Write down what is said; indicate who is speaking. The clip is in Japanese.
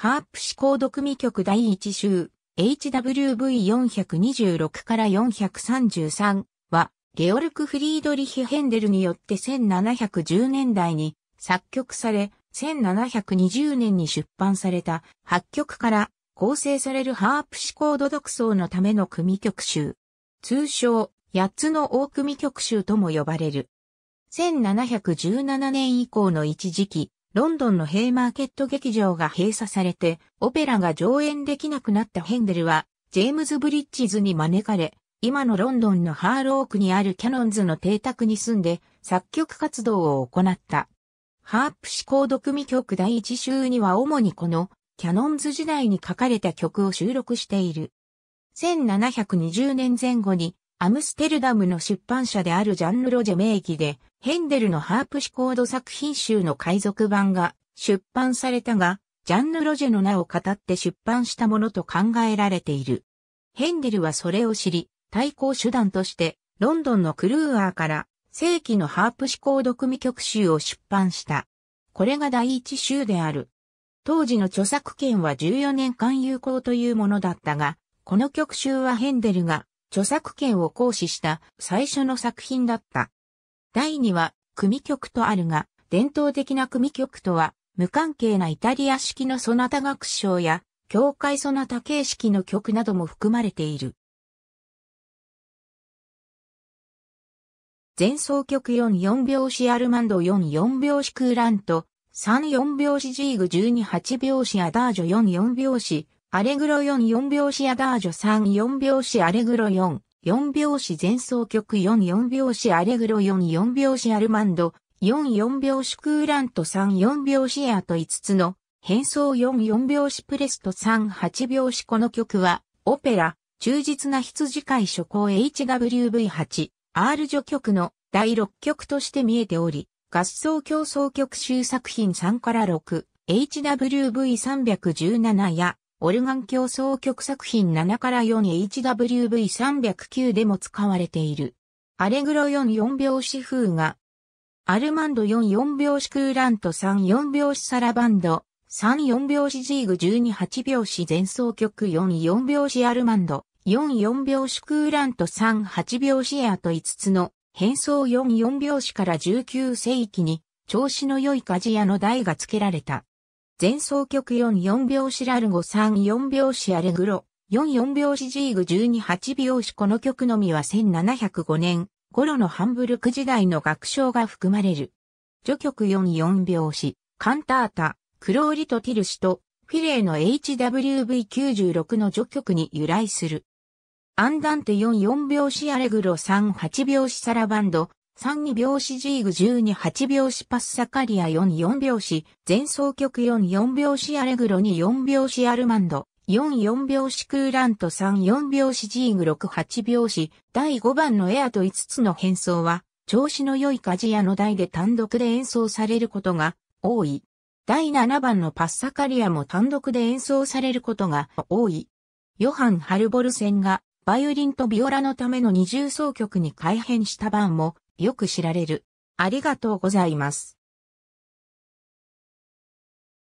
Speaker 1: ハープシコード組曲第1集 HWV426 から433はゲオルク・フリードリヒ・ヘンデルによって1710年代に作曲され1720年に出版された発曲から構成されるハープシコード独奏のための組曲集。通称八つの大組曲集とも呼ばれる。1717年以降の一時期、ロンドンのヘイマーケット劇場が閉鎖されて、オペラが上演できなくなったヘンデルは、ジェームズ・ブリッジズに招かれ、今のロンドンのハーロークにあるキャノンズの邸宅に住んで、作曲活動を行った。ハープシコード組曲第一集には主にこの、キャノンズ時代に書かれた曲を収録している。1720年前後にアムステルダムの出版社であるジャンヌ・ロジェ名義で、ヘンデルのハープシコード作品集の海賊版が出版されたが、ジャンヌ・ロジェの名を語って出版したものと考えられている。ヘンデルはそれを知り、対抗手段として、ロンドンのクルーアーから、正規のハープシコード組曲集を出版した。これが第一集である。当時の著作権は14年間有効というものだったが、この曲集はヘンデルが著作権を行使した最初の作品だった。第2は、組曲とあるが、伝統的な組曲とは、無関係なイタリア式のソナタ楽章や、教会ソナタ形式の曲なども含まれている。前奏曲44拍子アルマンド44拍子クーラント、34拍子ジーグ128拍子アダージョ44拍子、アレグロ4、4拍子アダージョ3、4拍子アレグロ4、4拍子前奏曲4、4拍子アレグロ4、4拍子アルマンド、4、4拍子クーラント3、4拍子エアと5つの変奏4、4拍子プレスト3、8拍子この曲は、オペラ、忠実な羊飼い諸行 HWV8、R 序曲の第6曲として見えており、合奏競争曲集作品3から6、HWV317 やオルガン競争曲作品7から 4HWV309 でも使われている。アレグロ44拍子風が、アルマンド44拍子クーラント34拍子サラバンド、34拍子ジーグ128拍子前奏曲44拍子アルマンド、44拍子クーラント38拍子エアと5つの変奏44拍子から19世紀に調子の良い鍛冶屋の台が付けられた。前奏曲44拍子ラルゴ34拍子アレグロ、44拍子ジーグ128拍子この曲のみは1705年頃のハンブルク時代の楽章が含まれる。序曲44拍子、カンタータ、クローリとティルシと、フィレーの HWV96 の序曲に由来する。アンダンテ44拍子アレグロ38拍子サラバンド、3二拍子ジーグ1二8拍子パッサカリア4 4拍子、前奏曲4 4拍子アレグロ二4拍子アルマンド、4 4拍子クーラント3 4拍子ジーグ6 8拍子、第5番のエアと5つの変奏は、調子の良い鍛冶屋の台で単独で演奏されることが多い。第7番のパッサカリアも単独で演奏されることが多い。ヨハン・ハルボルセンがバイオリンとビオラのための二重奏曲に改変した版もよく知られる。ありがとうございます。